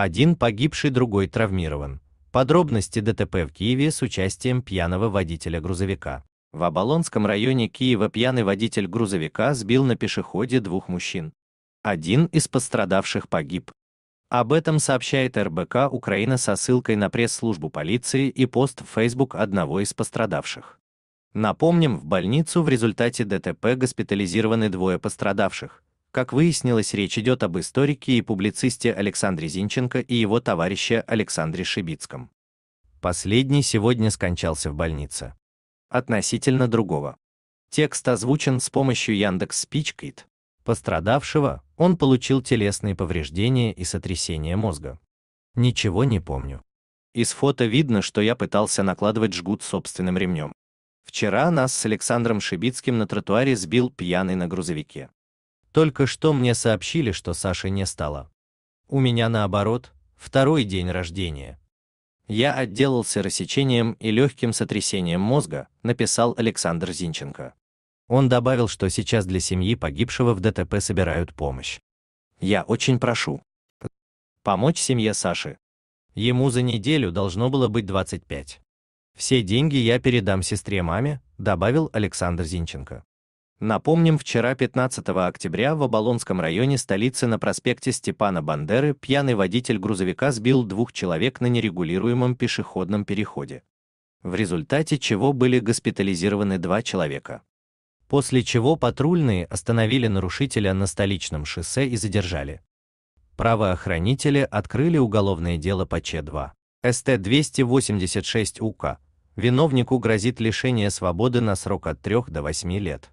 Один погибший, другой травмирован. Подробности ДТП в Киеве с участием пьяного водителя грузовика. В Оболонском районе Киева пьяный водитель грузовика сбил на пешеходе двух мужчин. Один из пострадавших погиб. Об этом сообщает РБК Украина со ссылкой на пресс-службу полиции и пост в Facebook одного из пострадавших. Напомним, в больницу в результате ДТП госпитализированы двое пострадавших, как выяснилось, речь идет об историке и публицисте Александре Зинченко и его товарище Александре Шибицком. Последний сегодня скончался в больнице. Относительно другого. Текст озвучен с помощью Яндекс Спичкит. Пострадавшего он получил телесные повреждения и сотрясение мозга. Ничего не помню. Из фото видно, что я пытался накладывать жгут собственным ремнем. Вчера нас с Александром Шибицким на тротуаре сбил пьяный на грузовике. Только что мне сообщили, что Саши не стало. У меня наоборот, второй день рождения. Я отделался рассечением и легким сотрясением мозга, написал Александр Зинченко. Он добавил, что сейчас для семьи погибшего в ДТП собирают помощь. Я очень прошу. Помочь семье Саши. Ему за неделю должно было быть 25. Все деньги я передам сестре маме, добавил Александр Зинченко. Напомним, вчера 15 октября в Оболонском районе столицы на проспекте Степана Бандеры пьяный водитель грузовика сбил двух человек на нерегулируемом пешеходном переходе, в результате чего были госпитализированы два человека. После чего патрульные остановили нарушителя на столичном шоссе и задержали. Правоохранители открыли уголовное дело по Ч2 СТ-286 УК. Виновнику грозит лишение свободы на срок от 3 до 8 лет.